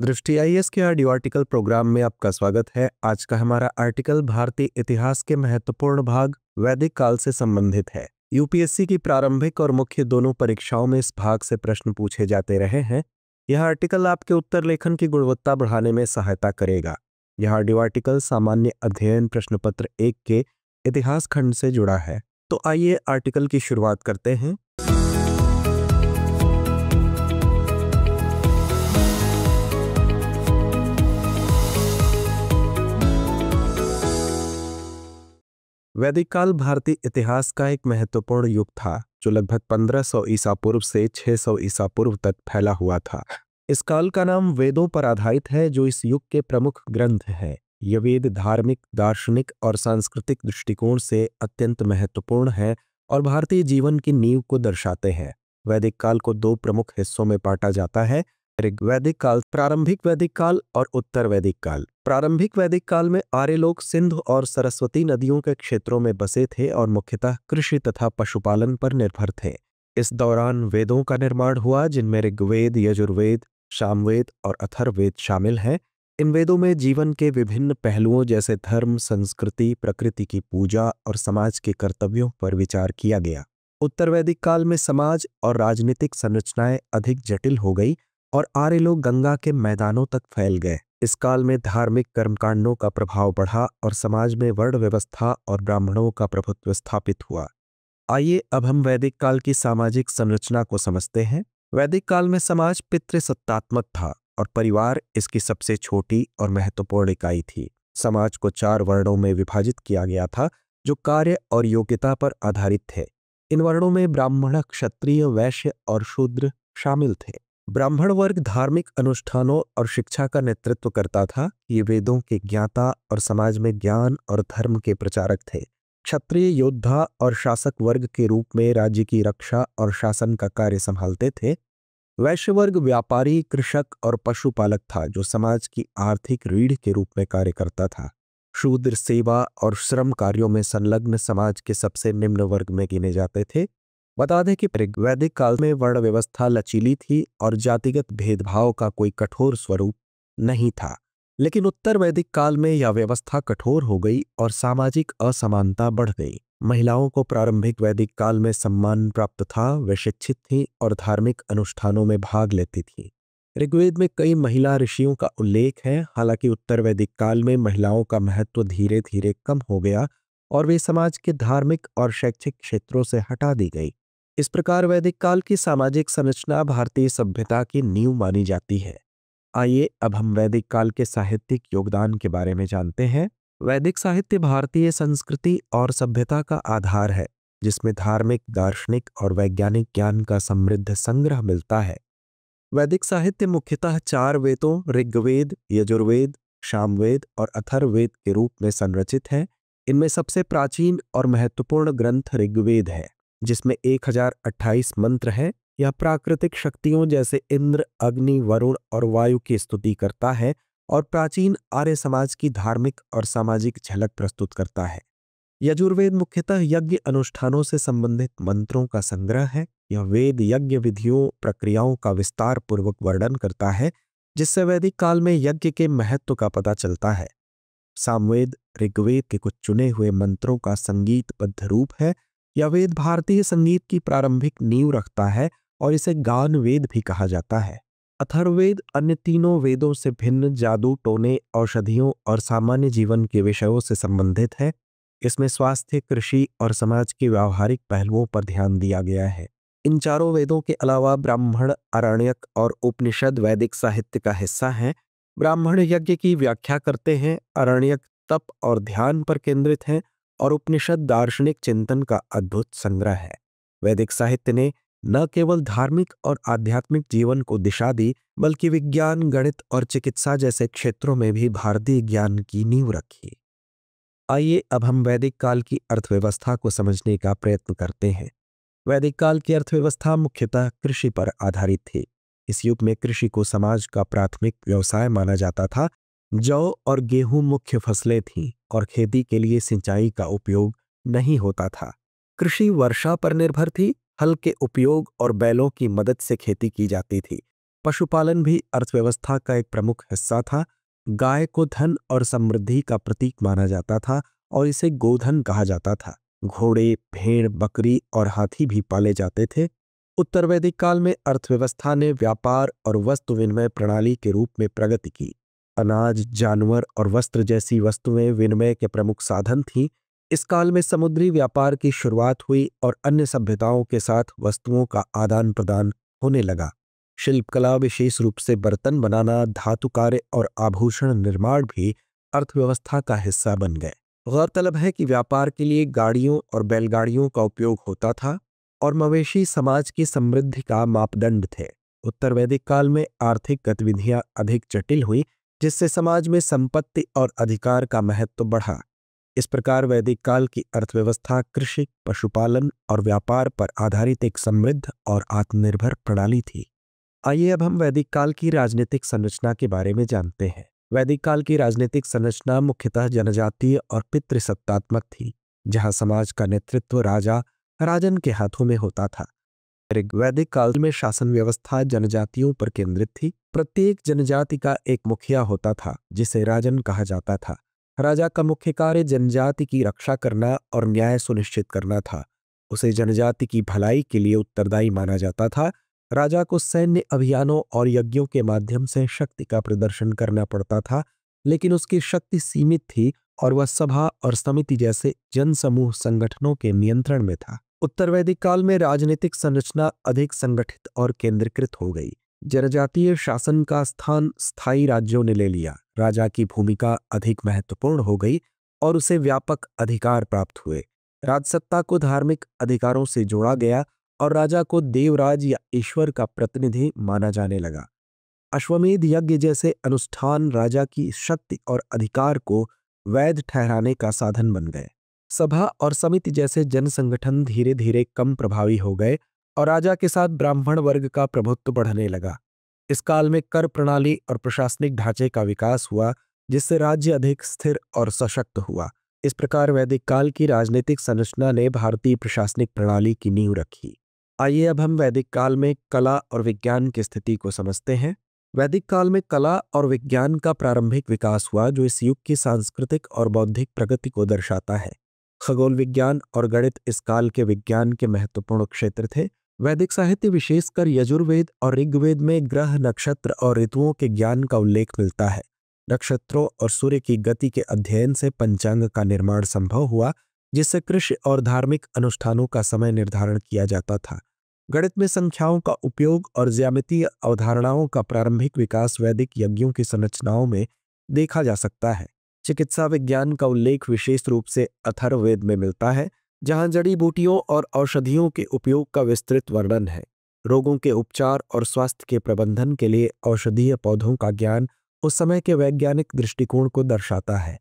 दृष्टि आई के audio article programme में आपका स्वागत है आज का हमारा आर्टिकल भारतीय इतिहास के महत्वपूर्ण भाग वैदिक काल से संबंधित है यूपीएससी की प्रारंभिक और मुख्य दोनों परीक्षाओं में इस भाग से प्रश्न पूछे जाते रहे हैं यह आर्टिकल आपके उत्तर लेखन की गुणवत्ता बढ़ाने में सहायता करेगा यह ऑडियो आर्टिकल सामान्य अध्ययन प्रश्न पत्र एक के इतिहास खंड से जुड़ा है तो आइए आर्टिकल की शुरुआत करते हैं वैदिक काल भारतीय इतिहास का एक महत्वपूर्ण युग था जो लगभग 1500 ईसा पूर्व से 600 ईसा पूर्व तक फैला हुआ था इस काल का नाम वेदों पर आधारित है जो इस युग के प्रमुख ग्रंथ हैं ये वेद धार्मिक दार्शनिक और सांस्कृतिक दृष्टिकोण से अत्यंत महत्वपूर्ण है और भारतीय जीवन की नींव को दर्शाते हैं वैदिक काल को दो प्रमुख हिस्सों में बांटा जाता है ऋग्वैदिक काल प्रारंभिक वैदिक काल और उत्तर वैदिक काल प्रारंभिक वैदिक काल में आर्य लोग सिंधु और सरस्वती नदियों के क्षेत्रों में बसे थे और मुख्यतः कृषि तथा पशुपालन पर निर्भर थे इस दौरान वेदों का निर्माण हुआ जिनमें ऋग्वेद यजुर्वेद शामवेद और अथर्वेद शामिल हैं इन वेदों में जीवन के विभिन्न पहलुओं जैसे धर्म संस्कृति प्रकृति की पूजा और समाज के कर्तव्यों पर विचार किया गया उत्तर वैदिक काल में समाज और राजनीतिक संरचनाएं अधिक जटिल हो गई और आर्य लोग गंगा के मैदानों तक फैल गए इस काल में धार्मिक कर्मकांडों का प्रभाव बढ़ा और समाज में वर्ण व्यवस्था और ब्राह्मणों का प्रभुत्व स्थापित हुआ आइए अब हम वैदिक काल की सामाजिक संरचना को समझते हैं वैदिक काल में समाज पितृसत्तात्मक था और परिवार इसकी सबसे छोटी और महत्वपूर्ण इकाई थी समाज को चार वर्णों में विभाजित किया गया था जो कार्य और योग्यता पर आधारित थे इन वर्णों में ब्राह्मण क्षत्रिय वैश्य और शूद्र शामिल थे ब्राह्मण वर्ग धार्मिक अनुष्ठानों और शिक्षा का नेतृत्व करता था ये वेदों के ज्ञाता और समाज में ज्ञान और धर्म के प्रचारक थे क्षत्रिय योद्धा और शासक वर्ग के रूप में राज्य की रक्षा और शासन का कार्य संभालते थे वैश्य वर्ग व्यापारी कृषक और पशुपालक था जो समाज की आर्थिक रीढ़ के रूप में कार्य करता था शूद्र सेवा और श्रम कार्यों में संलग्न समाज के सबसे निम्न वर्ग में गिने जाते थे बता दें कि ऋग्वैदिक काल में वर्ण व्यवस्था लचीली थी और जातिगत भेदभाव का कोई कठोर स्वरूप नहीं था लेकिन उत्तर वैदिक काल में यह व्यवस्था कठोर हो गई और सामाजिक असमानता बढ़ गई महिलाओं को प्रारंभिक वैदिक काल में सम्मान प्राप्त था वे शिक्षित थीं और धार्मिक अनुष्ठानों में भाग लेती थीं ऋग्वेद में कई महिला ऋषियों का उल्लेख है हालांकि उत्तर वैदिक काल में महिलाओं का महत्व धीरे धीरे कम हो गया और वे समाज के धार्मिक और शैक्षिक क्षेत्रों से हटा दी गई इस प्रकार वैदिक काल की सामाजिक संरचना भारतीय सभ्यता की नींव मानी जाती है आइए अब हम वैदिक काल के साहित्यिक योगदान के बारे में जानते हैं वैदिक साहित्य भारतीय संस्कृति और सभ्यता का आधार है जिसमें धार्मिक दार्शनिक और वैज्ञानिक ज्ञान का समृद्ध संग्रह मिलता है वैदिक साहित्य मुख्यतः चार वेदों ऋग्वेद यजुर्वेद शामवेद और अथर्वेद के रूप में संरचित है इनमें सबसे प्राचीन और महत्वपूर्ण ग्रंथ ऋग्वेद है जिसमें 1028 मंत्र हैं यह प्राकृतिक शक्तियों जैसे इंद्र अग्नि वरुण और वायु की स्तुति करता है और प्राचीन आर्य समाज की धार्मिक और सामाजिक झलक प्रस्तुत करता है यजुर्वेद मुख्यतः यज्ञ अनुष्ठानों से संबंधित मंत्रों का संग्रह है यह वेद यज्ञ विधियों प्रक्रियाओं का विस्तार पूर्वक वर्णन करता है जिससे वैदिक काल में यज्ञ के महत्व का पता चलता है सामवेद ऋग्वेद के कुछ चुने हुए मंत्रों का संगीतबद्ध रूप है यह वेद भारतीय संगीत की प्रारंभिक नींव रखता है और इसे गान वेद भी कहा जाता है अथर्वेद अन्य तीनों वेदों से भिन्न जादू टोने औषधियों और सामान्य जीवन के विषयों से संबंधित है इसमें स्वास्थ्य कृषि और समाज के व्यावहारिक पहलुओं पर ध्यान दिया गया है इन चारों वेदों के अलावा ब्राह्मण अरण्यक और उपनिषद वैदिक साहित्य का हिस्सा हैं ब्राह्मण यज्ञ की व्याख्या करते हैं अरण्यक तप और ध्यान पर केंद्रित हैं और उपनिषद दार्शनिक चिंतन का अद्भुत संग्रह है वैदिक साहित्य ने न केवल धार्मिक और आध्यात्मिक जीवन को दिशा दी बल्कि विज्ञान गणित और चिकित्सा जैसे क्षेत्रों में भी भारतीय ज्ञान की नींव रखी आइए अब हम वैदिक काल की अर्थव्यवस्था को समझने का प्रयत्न करते हैं वैदिक काल की अर्थव्यवस्था मुख्यतः कृषि पर आधारित थी इस युग में कृषि को समाज का प्राथमिक व्यवसाय माना जाता था जौ और गेहूं मुख्य फसलें थीं और खेती के लिए सिंचाई का उपयोग नहीं होता था कृषि वर्षा पर निर्भर थी हल के उपयोग और बैलों की मदद से खेती की जाती थी पशुपालन भी अर्थव्यवस्था का एक प्रमुख हिस्सा था गाय को धन और समृद्धि का प्रतीक माना जाता था और इसे गोधन कहा जाता था घोड़े भेड़ बकरी और हाथी भी पाले जाते थे उत्तर वैदिक काल में अर्थव्यवस्था ने व्यापार और वस्तु विनिमय प्रणाली के रूप में प्रगति की अनाज जानवर और वस्त्र जैसी वस्तुएं विनिमय के प्रमुख साधन थीं इस काल में समुद्री व्यापार की शुरुआत हुई और अन्य सभ्यताओं के साथ वस्तुओं का आदान प्रदान होने लगा शिल्पकला विशेष रूप से बर्तन बनाना धातु कार्य और आभूषण निर्माण भी अर्थव्यवस्था का हिस्सा बन गए गौरतलब है कि व्यापार के लिए गाड़ियों और बैलगाड़ियों का उपयोग होता था और मवेशी समाज की समृद्धि का मापदंड थे उत्तर वैदिक काल में आर्थिक गतिविधियां अधिक जटिल हुई जिससे समाज में संपत्ति और अधिकार का महत्व बढ़ा इस प्रकार वैदिक काल की अर्थव्यवस्था कृषि पशुपालन और व्यापार पर आधारित एक समृद्ध और आत्मनिर्भर प्रणाली थी आइए अब हम वैदिक काल की राजनीतिक संरचना के बारे में जानते हैं वैदिक काल की राजनीतिक संरचना मुख्यतः जनजातीय और पितृसत्तात्मक थी जहां समाज का नेतृत्व राजा राजन के हाथों में होता था ऋग्वैदिक काल में शासन व्यवस्था जनजातियों पर केंद्रित थी प्रत्येक जनजाति का एक मुखिया होता था जिसे राजन कहा जाता था राजा का मुख्य कार्य जनजाति की रक्षा करना और न्याय सुनिश्चित करना था उसे जनजाति की भलाई के लिए उत्तरदायी माना जाता था राजा को सैन्य अभियानों और यज्ञों के माध्यम से शक्ति का प्रदर्शन करना पड़ता था लेकिन उसकी शक्ति सीमित थी और वह सभा और समिति जैसे जनसमूह संगठनों के नियंत्रण में था उत्तर वैदिक काल में राजनीतिक संरचना अधिक संगठित और केंद्रीकृत हो गई जनजातीय शासन का स्थान स्थायी राज्यों ने ले लिया राजा की भूमिका अधिक महत्वपूर्ण हो गई और उसे व्यापक अधिकार प्राप्त हुए राजसत्ता को धार्मिक अधिकारों से जोड़ा गया और राजा को देवराज या ईश्वर का प्रतिनिधि माना जाने लगा अश्वमेध यज्ञ जैसे अनुष्ठान राजा की शक्ति और अधिकार को वैध ठहराने का साधन बन गए सभा और समिति जैसे जन संगठन धीरे धीरे कम प्रभावी हो गए और राजा के साथ ब्राह्मण वर्ग का प्रभुत्व बढ़ने लगा इस काल में कर प्रणाली और प्रशासनिक ढांचे का विकास हुआ जिससे राज्य अधिक स्थिर और सशक्त हुआ इस प्रकार वैदिक काल की राजनीतिक संरचना ने भारतीय प्रशासनिक प्रणाली की नींव रखी आइए अब हम वैदिक काल में कला और विज्ञान की स्थिति को समझते हैं वैदिक काल में कला और विज्ञान का प्रारंभिक विकास हुआ जो इस युग की सांस्कृतिक और बौद्धिक प्रगति को दर्शाता है खगोल विज्ञान और गणित इस काल के विज्ञान के महत्वपूर्ण क्षेत्र थे वैदिक साहित्य विशेषकर यजुर्वेद और ऋग्वेद में ग्रह नक्षत्र और ऋतुओं के ज्ञान का उल्लेख मिलता है नक्षत्रों और सूर्य की गति के अध्ययन से पंचांग का निर्माण संभव हुआ जिससे कृषि और धार्मिक अनुष्ठानों का समय निर्धारण किया जाता था गणित में संख्याओं का उपयोग और ज्यामितीय अवधारणाओं का प्रारंभिक विकास वैदिक यज्ञों की संरचनाओं में देखा जा सकता है चिकित्सा विज्ञान का उल्लेख विशेष रूप से अथर्ववेद में मिलता है जहां जड़ी बूटियों और औषधियों के उपयोग का विस्तृत वर्णन है रोगों के उपचार और स्वास्थ्य के प्रबंधन के लिए औषधीय पौधों का ज्ञान उस समय के वैज्ञानिक दृष्टिकोण को दर्शाता है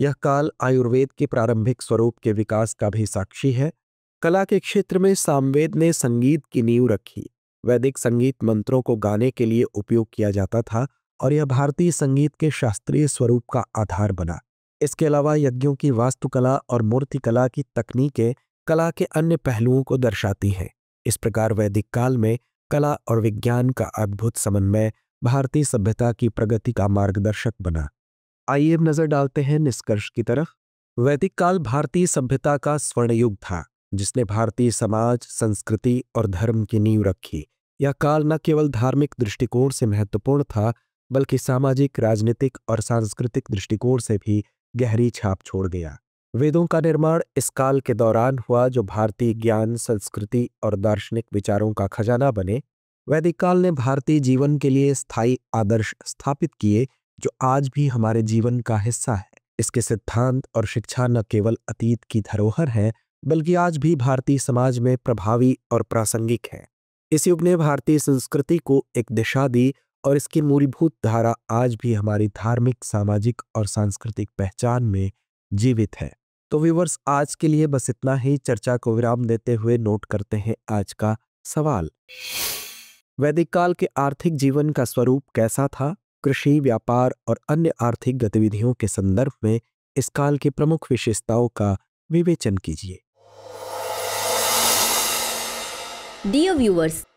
यह काल आयुर्वेद के प्रारंभिक स्वरूप के विकास का भी साक्षी है कला के क्षेत्र में सामवेद ने संगीत की नींव रखी वैदिक संगीत मंत्रों को गाने के लिए उपयोग किया जाता था और यह भारतीय संगीत के शास्त्रीय स्वरूप का आधार बना इसके अलावा यज्ञों की वास्तुकला और मूर्तिकला की तकनीकें कला के अन्य पहलुओं को दर्शाती हैं इस प्रकार वैदिक काल में कला और विज्ञान का अद्भुत समन्वय भारतीय सभ्यता की प्रगति का मार्गदर्शक बना आइए अब नजर डालते हैं निष्कर्ष की तरफ वैदिक काल भारतीय सभ्यता का स्वर्णयुग था जिसने भारतीय समाज संस्कृति और धर्म की नींव रखी यह काल न केवल धार्मिक दृष्टिकोण से महत्वपूर्ण था बल्कि सामाजिक राजनीतिक और सांस्कृतिक दृष्टिकोण से भी गहरी छाप छोड़ गया वेदों का निर्माण इस काल के दौरान हुआ जो भारतीय ज्ञान संस्कृति और दार्शनिक विचारों का खजाना बने वैदिक काल ने भारतीय जीवन के लिए स्थायी आदर्श स्थापित किए जो आज भी हमारे जीवन का हिस्सा है इसके सिद्धांत और शिक्षा न केवल अतीत की धरोहर है बल्कि आज भी भारतीय समाज में प्रभावी और प्रासंगिक है इस युग ने भारतीय संस्कृति को एक दिशा दी और इसकी मूलभूत धारा आज भी हमारी धार्मिक सामाजिक और सांस्कृतिक पहचान में जीवित है तो व्यूवर्स आज के लिए बस इतना ही चर्चा को विराम देते हुए नोट करते हैं आज का सवाल वैदिक काल के आर्थिक जीवन का स्वरूप कैसा था कृषि व्यापार और अन्य आर्थिक गतिविधियों के संदर्भ में इस काल की प्रमुख विशेषताओं का विवेचन कीजिए डियर व्यूवर्स